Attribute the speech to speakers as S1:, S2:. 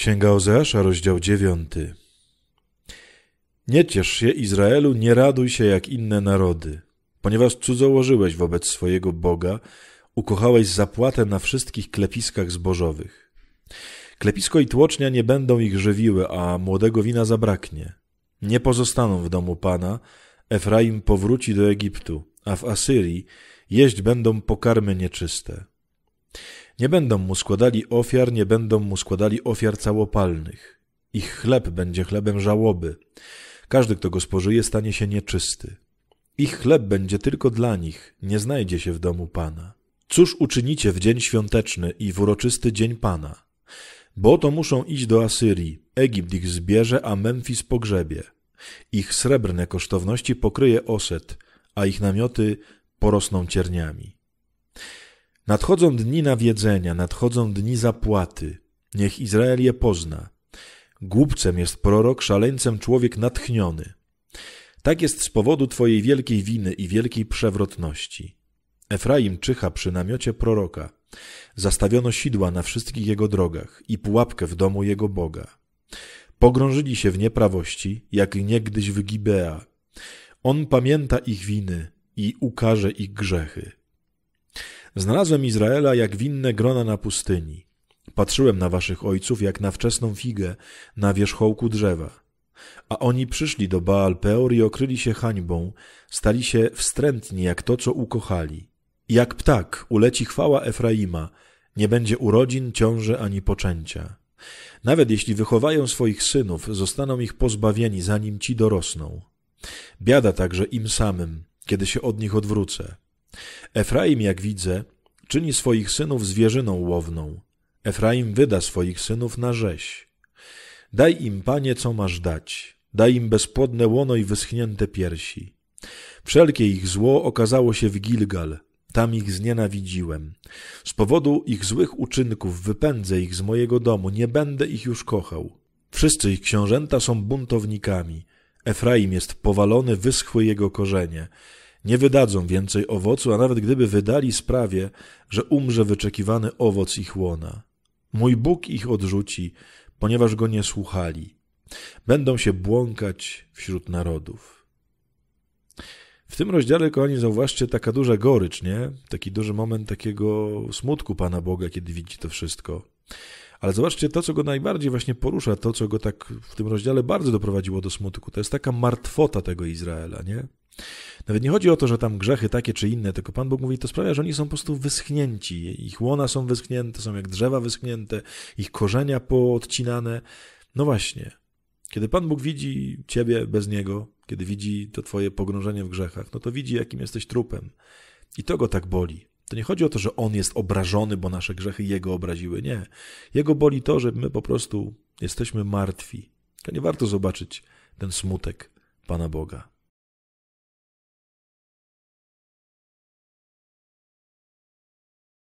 S1: Księga Ozeasza, rozdział 9. Nie ciesz się, Izraelu, nie raduj się jak inne narody, ponieważ cudzołożyłeś wobec swojego Boga, ukochałeś zapłatę na wszystkich klepiskach zbożowych. Klepisko i tłocznia nie będą ich żywiły, a młodego wina zabraknie. Nie pozostaną w domu Pana, Efraim powróci do Egiptu, a w Asyrii jeść będą pokarmy nieczyste. Nie będą mu składali ofiar, nie będą mu składali ofiar całopalnych. Ich chleb będzie chlebem żałoby. Każdy, kto go spożyje, stanie się nieczysty. Ich chleb będzie tylko dla nich, nie znajdzie się w domu Pana. Cóż uczynicie w dzień świąteczny i w uroczysty dzień Pana? Bo to muszą iść do Asyrii, Egipt ich zbierze, a Memfis pogrzebie. Ich srebrne kosztowności pokryje oset, a ich namioty porosną cierniami. Nadchodzą dni nawiedzenia, nadchodzą dni zapłaty. Niech Izrael je pozna. Głupcem jest prorok, szaleńcem człowiek natchniony. Tak jest z powodu Twojej wielkiej winy i wielkiej przewrotności. Efraim czyha przy namiocie proroka. Zastawiono sidła na wszystkich jego drogach i pułapkę w domu jego Boga. Pogrążyli się w nieprawości, jak niegdyś w Gibea. On pamięta ich winy i ukaże ich grzechy. Znalazłem Izraela jak winne grona na pustyni. Patrzyłem na waszych ojców jak na wczesną figę, na wierzchołku drzewa. A oni przyszli do Baal Peor i okryli się hańbą, stali się wstrętni jak to, co ukochali. Jak ptak uleci chwała Efraima, nie będzie urodzin, ciąży ani poczęcia. Nawet jeśli wychowają swoich synów, zostaną ich pozbawieni, zanim ci dorosną. Biada także im samym, kiedy się od nich odwrócę. Efraim, jak widzę, czyni swoich synów zwierzyną łowną. Efraim wyda swoich synów na rzeź. Daj im, panie, co masz dać. Daj im bezpłodne łono i wyschnięte piersi. Wszelkie ich zło okazało się w Gilgal. Tam ich znienawidziłem. Z powodu ich złych uczynków wypędzę ich z mojego domu, nie będę ich już kochał. Wszyscy ich książęta są buntownikami. Efraim jest powalony, wyschły jego korzenie. Nie wydadzą więcej owocu, a nawet gdyby wydali sprawie, że umrze wyczekiwany owoc ich łona. Mój Bóg ich odrzuci, ponieważ go nie słuchali. Będą się błąkać wśród narodów. W tym rozdziale, kochani, zauważcie taka duża gorycz, nie? Taki duży moment takiego smutku Pana Boga, kiedy widzi to wszystko. Ale zobaczcie, to, co go najbardziej właśnie porusza, to, co go tak w tym rozdziale bardzo doprowadziło do smutku, to jest taka martwota tego Izraela, nie? Nawet nie chodzi o to, że tam grzechy takie czy inne, tylko Pan Bóg mówi, to sprawia, że oni są po prostu wyschnięci. Ich łona są wyschnięte, są jak drzewa wyschnięte, ich korzenia poodcinane. No właśnie, kiedy Pan Bóg widzi ciebie bez Niego, kiedy widzi to twoje pogrążenie w grzechach, no to widzi, jakim jesteś trupem. I to go tak boli. To nie chodzi o to, że On jest obrażony, bo nasze grzechy Jego obraziły. Nie. Jego boli to, że my po prostu jesteśmy martwi. To nie warto zobaczyć ten smutek Pana Boga.